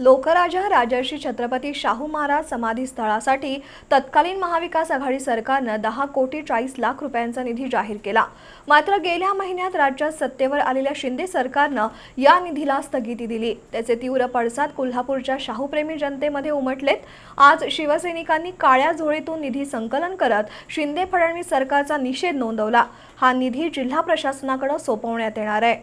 लोकराजा राजर्षी छत्रपती शाहू महाराज समाधी स्थळासाठी तत्कालीन महाविकास आघाडी सरकारनं दहा कोटी चाळीस लाख रुपयांचा निधी जाहीर केला मात्र गेल्या महिन्यात राज्यात सत्तेवर आलेल्या शिंदे सरकारनं या निधीला स्थगिती दिली त्याचे तीव्र पडसाद कोल्हापूरच्या शाहूप्रेमी जनतेमध्ये उमटलेत आज शिवसैनिकांनी काळ्या झोळीतून निधी संकलन करत शिंदे फडणवीस सरकारचा निषेध नोंदवला हा निधी जिल्हा प्रशासनाकडे सोपवण्यात येणार आहे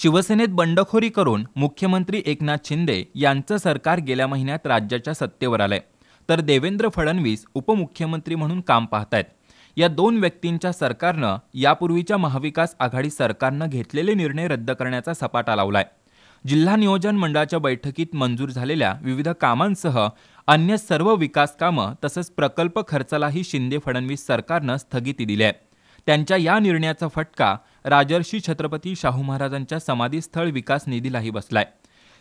शिवसेनेत बंडखोरी करून मुख्यमंत्री एकनाथ शिंदे यांचं सरकार गेल्या महिन्यात राज्याच्या सत्तेवर आलंय तर देवेंद्र फडणवीस उपमुख्यमंत्री म्हणून काम पाहतायत या दोन व्यक्तींच्या सरकारनं यापूर्वीच्या महाविकास आघाडी सरकारनं घेतलेले निर्णय रद्द करण्याचा सपाटा लावलाय जिल्हा नियोजन मंडळाच्या बैठकीत मंजूर झालेल्या विविध कामांसह अन्य सर्व विकास कामं तसंच प्रकल्प खर्चालाही शिंदे फडणवीस सरकारनं स्थगिती दिली आहे त्यांच्या या निर्णयाचा फटका राजर्षी छत्रपती शाहू महाराजांच्या समाधीस्थळ विकास निधीलाही बसलाय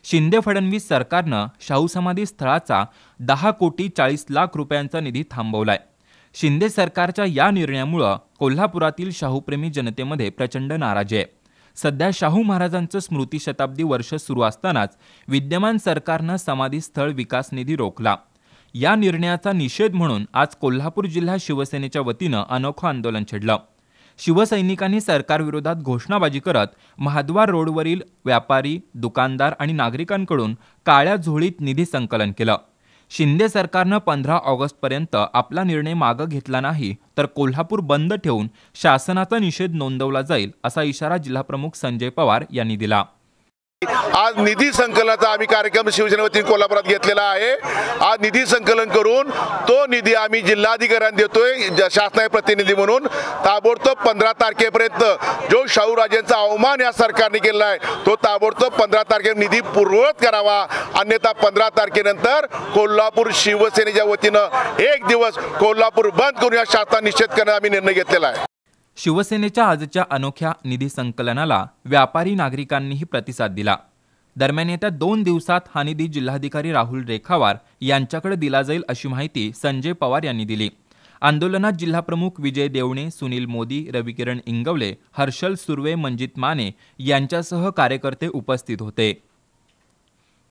शिंदे फडणवीस सरकारनं शाहू समाधी स्थळाचा दहा कोटी चाळीस लाख रुपयांचा निधी थांबवलाय शिंदे सरकारच्या या निर्णयामुळं कोल्हापुरातील शाहूप्रेमी जनतेमध्ये प्रचंड नाराजी आहे सध्या शाहू महाराजांचं स्मृती शताब्दी वर्ष सुरू असतानाच विद्यमान सरकारनं समाधी स्थळ विकास निधी रोखला या निर्णयाचा निषेध म्हणून आज कोल्हापूर जिल्हा शिवसेनेच्या वतीनं अनोखं आंदोलन छेडलं शिवसैनिकांनी सरकारविरोधात घोषणाबाजी करत महाद्वार रोडवरील व्यापारी दुकानदार आणि नागरिकांकडून काळ्या झोळीत निधी संकलन केलं शिंदे सरकारनं पंधरा ऑगस्टपर्यंत आपला निर्णय मागं घेतला नाही तर कोल्हापूर बंद ठेवून शासनाचा निषेध नोंदवला जाईल असा इशारा जिल्हाप्रमुख संजय पवार यांनी दिला आज निधी संकलनाचा आम्ही कार्यक्रम शिवसेना वतीने कोल्हापुरात घेतलेला आहे आज निधी संकलन करून तो निधी आम्ही जिल्हाधिकाऱ्यांना देतोय शासनाचे प्रतिनिधी म्हणून ताबडतोब पंधरा तारखेपर्यंत जो शाहूराजेंचा अवमान या सरकारने केलेला आहे तो ताबडतोब पंधरा तारखे निधी पूर्ववत करावा अन्यथा पंधरा तारखेनंतर कोल्हापूर शिवसेनेच्या वतीनं एक दिवस कोल्हापूर बंद करून या शासना निश्चित करण्याचा आम्ही निर्णय घेतलेला आहे शिवसेनेच्या आजच्या अनोख्या निधी संकलनाला व्यापारी नागरिकांनीही प्रतिसाद दिला दरम्यान येत्या दोन दिवसात हा निधी जिल्हाधिकारी राहुल रेखावार यांच्याकडे दिला जाईल अशी माहिती संजय पवार यांनी दिली आंदोलनात जिल्हाप्रमुख विजय देवणे सुनील मोदी रविकिरण इंगवले हर्षल सुर्वे मंजित माने यांच्यासह कार्यकर्ते उपस्थित होते